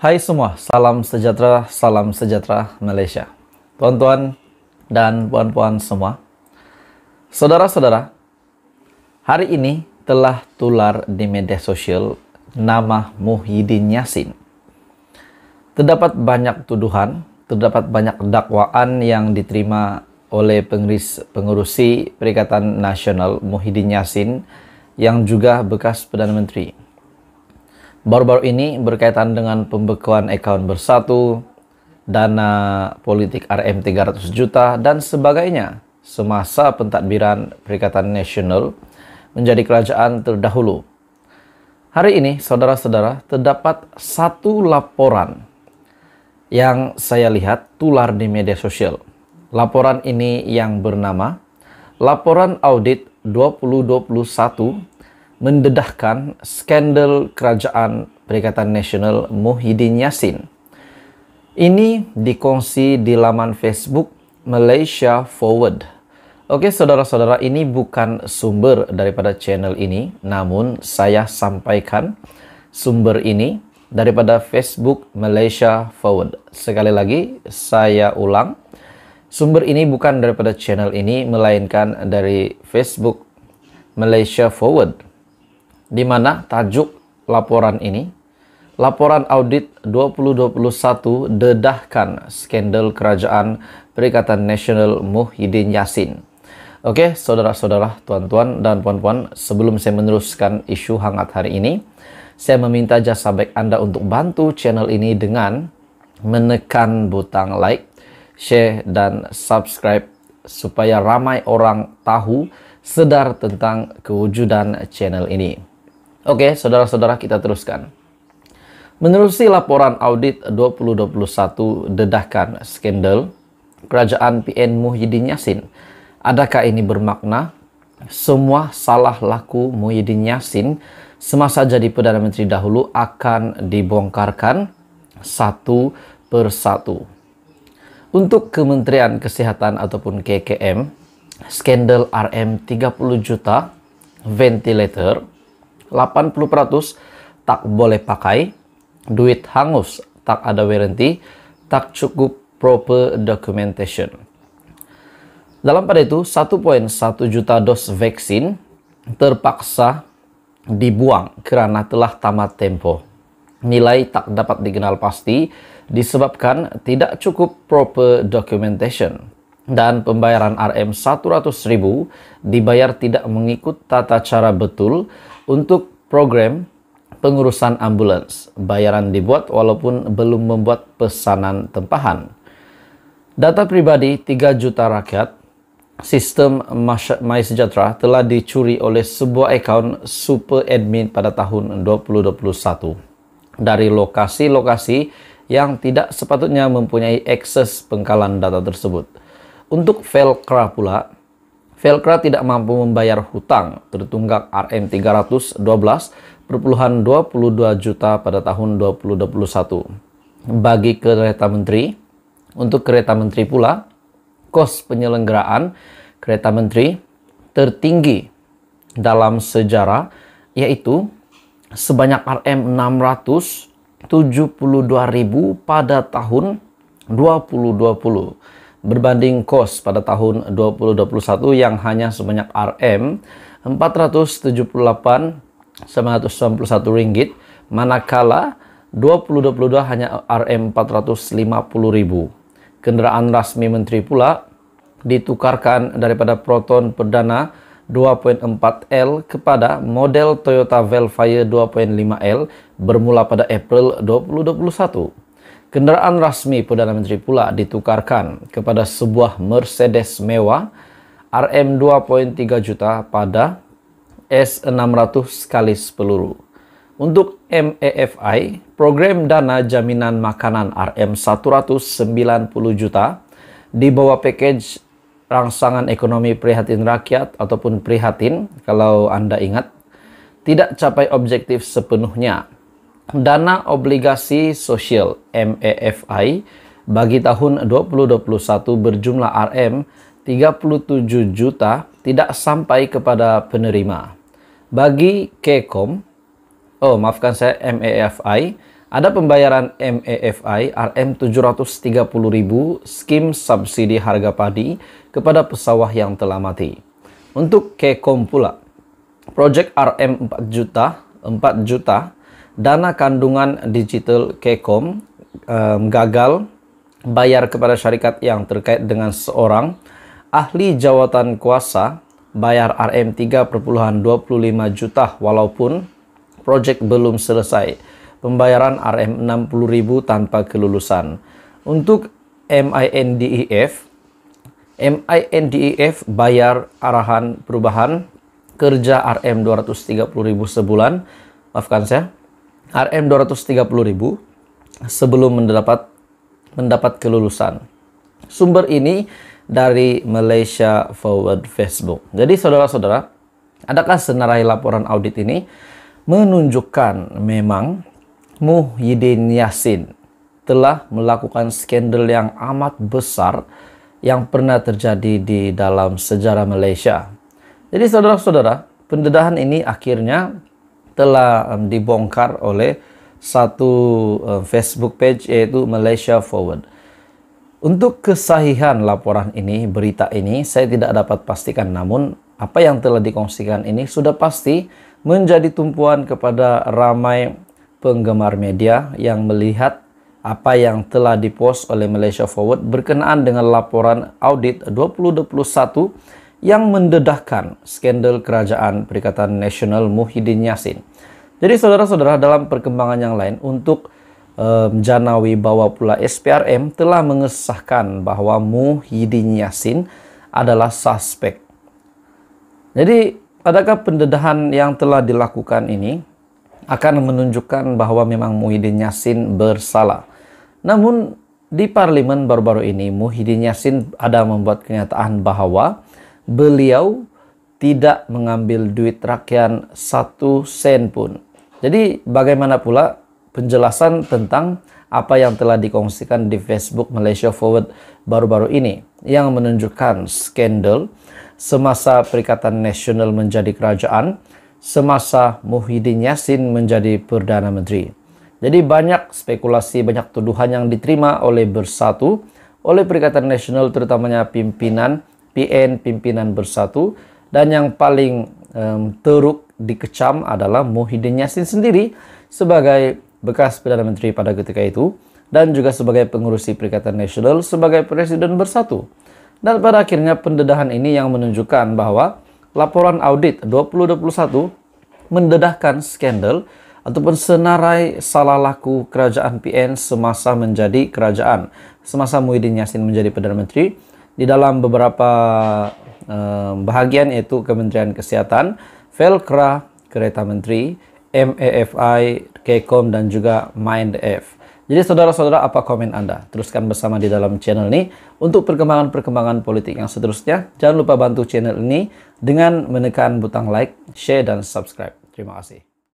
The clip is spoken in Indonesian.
Hai semua, salam sejahtera, salam sejahtera Malaysia. Tuan-tuan dan puan-puan semua. Saudara-saudara, hari ini telah tular di media sosial nama Muhyiddin Yassin. Terdapat banyak tuduhan, terdapat banyak dakwaan yang diterima oleh pengurus, pengurusi Perikatan Nasional Muhyiddin Yassin yang juga bekas Perdana Menteri baru-baru ini berkaitan dengan pembekuan account bersatu, dana politik RM 300 juta, dan sebagainya semasa pentadbiran Perikatan Nasional menjadi kerajaan terdahulu. Hari ini, saudara-saudara, terdapat satu laporan yang saya lihat tular di media sosial. Laporan ini yang bernama Laporan Audit 2021 mendedahkan skandal kerajaan Perikatan Nasional Muhyiddin Yassin. Ini dikongsi di laman Facebook Malaysia Forward. Oke saudara-saudara ini bukan sumber daripada channel ini namun saya sampaikan sumber ini daripada Facebook Malaysia Forward. Sekali lagi saya ulang sumber ini bukan daripada channel ini melainkan dari Facebook Malaysia Forward di mana tajuk laporan ini Laporan audit 2021 dedahkan skandal kerajaan Perikatan Nasional Muhyiddin Yassin. Oke, saudara-saudara, tuan-tuan dan puan-puan, sebelum saya meneruskan isu hangat hari ini, saya meminta jasa baik Anda untuk bantu channel ini dengan menekan butang like, share dan subscribe supaya ramai orang tahu sedar tentang kewujudan channel ini. Oke, saudara-saudara kita teruskan. Menerusi laporan audit 2021 dedahkan skandal kerajaan PN Muhyiddin Yassin. Adakah ini bermakna semua salah laku Muhyiddin Yassin semasa jadi Perdana Menteri dahulu akan dibongkarkan satu persatu? Untuk Kementerian Kesehatan ataupun KKM, skandal RM 30 juta ventilator 80% tak boleh pakai, duit hangus tak ada warranty, tak cukup proper documentation. Dalam pada itu 1.1 juta dos vaksin terpaksa dibuang kerana telah tamat tempo. Nilai tak dapat dikenal pasti disebabkan tidak cukup proper documentation dan pembayaran RM 100.000 dibayar tidak mengikut tata cara betul untuk program pengurusan ambulans. Bayaran dibuat walaupun belum membuat pesanan tempahan. Data pribadi 3 juta rakyat sistem MySejahtera telah dicuri oleh sebuah akun super admin pada tahun 2021 dari lokasi-lokasi yang tidak sepatutnya mempunyai akses pengkalan data tersebut. Untuk Velcra pula, Velcra tidak mampu membayar hutang tertunggak RM 312 perpuluhan 22 juta pada tahun 2021. Bagi kereta menteri, untuk kereta menteri pula, kos penyelenggaraan kereta menteri tertinggi dalam sejarah yaitu sebanyak RM 672.000 pada tahun 2020 berbanding KOS pada tahun 2021 yang hanya sebanyak RM 478.991 ringgit, manakala 2022 hanya RM 450.000. Kendaraan rasmi menteri pula ditukarkan daripada Proton Perdana 2.4L kepada model Toyota Velfire 2.5L bermula pada April 2021. Kendaraan rasmi Perdana Menteri pula ditukarkan kepada sebuah Mercedes mewah RM 2.3 juta pada S600 kalis peluru. Untuk MEFI, program dana jaminan makanan RM 190 juta di bawah package rangsangan ekonomi prihatin rakyat ataupun prihatin kalau Anda ingat tidak capai objektif sepenuhnya Dana Obligasi Sosial MEFI bagi tahun 2021 berjumlah RM 37 juta tidak sampai kepada penerima. Bagi Kekom, oh maafkan saya MEFI, ada pembayaran MEFI RM 730.000 skim subsidi harga padi kepada pesawah yang telah mati. Untuk Kekom pula, proyek RM 4 juta, 4 juta dana kandungan digital Kekom um, gagal bayar kepada syarikat yang terkait dengan seorang ahli jawatan kuasa bayar RM 3,25 juta walaupun proyek belum selesai. Pembayaran RM 60.000 tanpa kelulusan. Untuk MINDEF, MINDEF bayar arahan perubahan kerja RM 230.000 sebulan. Maafkan saya, RM 230.000 sebelum mendapat mendapat kelulusan. Sumber ini dari Malaysia Forward Facebook. Jadi saudara-saudara, adakah senarai laporan audit ini menunjukkan memang Muhyiddin Yassin telah melakukan skandal yang amat besar yang pernah terjadi di dalam sejarah Malaysia. Jadi saudara-saudara, pendedahan ini akhirnya telah dibongkar oleh satu Facebook page yaitu Malaysia Forward. Untuk kesahihan laporan ini, berita ini saya tidak dapat pastikan namun apa yang telah dikongsikan ini sudah pasti menjadi tumpuan kepada ramai penggemar media yang melihat apa yang telah dipost oleh Malaysia Forward berkenaan dengan laporan audit 2021 yang mendedahkan skandal kerajaan Perikatan Nasional Muhyiddin Yassin. Jadi saudara-saudara dalam perkembangan yang lain untuk um, Janawi bawa pula SPRM telah mengesahkan bahwa Muhyiddin Yassin adalah suspek. Jadi adakah pendedahan yang telah dilakukan ini akan menunjukkan bahwa memang Muhyiddin Yassin bersalah. Namun di parlemen baru-baru ini Muhyiddin Yassin ada membuat kenyataan bahwa beliau tidak mengambil duit rakyat satu sen pun. Jadi bagaimana pula penjelasan tentang apa yang telah dikongsikan di Facebook Malaysia Forward baru-baru ini yang menunjukkan skandal semasa Perikatan Nasional menjadi kerajaan, semasa Muhyiddin Yassin menjadi Perdana Menteri. Jadi banyak spekulasi, banyak tuduhan yang diterima oleh bersatu, oleh Perikatan Nasional terutamanya pimpinan PN pimpinan bersatu dan yang paling um, teruk dikecam adalah Muhyiddin Yassin sendiri sebagai bekas Perdana Menteri pada ketika itu dan juga sebagai pengurusi Perikatan Nasional sebagai Presiden Bersatu. Dan pada akhirnya pendedahan ini yang menunjukkan bahwa laporan audit 2021 mendedahkan skandal ataupun senarai salah laku kerajaan PN semasa menjadi kerajaan, semasa Muhyiddin Yassin menjadi Perdana Menteri di dalam beberapa um, bahagian yaitu Kementerian Kesehatan, Velcra, Kereta Menteri, MEFI, Kekom dan juga MindF. Jadi saudara-saudara apa komen Anda? Teruskan bersama di dalam channel ini untuk perkembangan-perkembangan politik yang seterusnya. Jangan lupa bantu channel ini dengan menekan butang like, share dan subscribe. Terima kasih.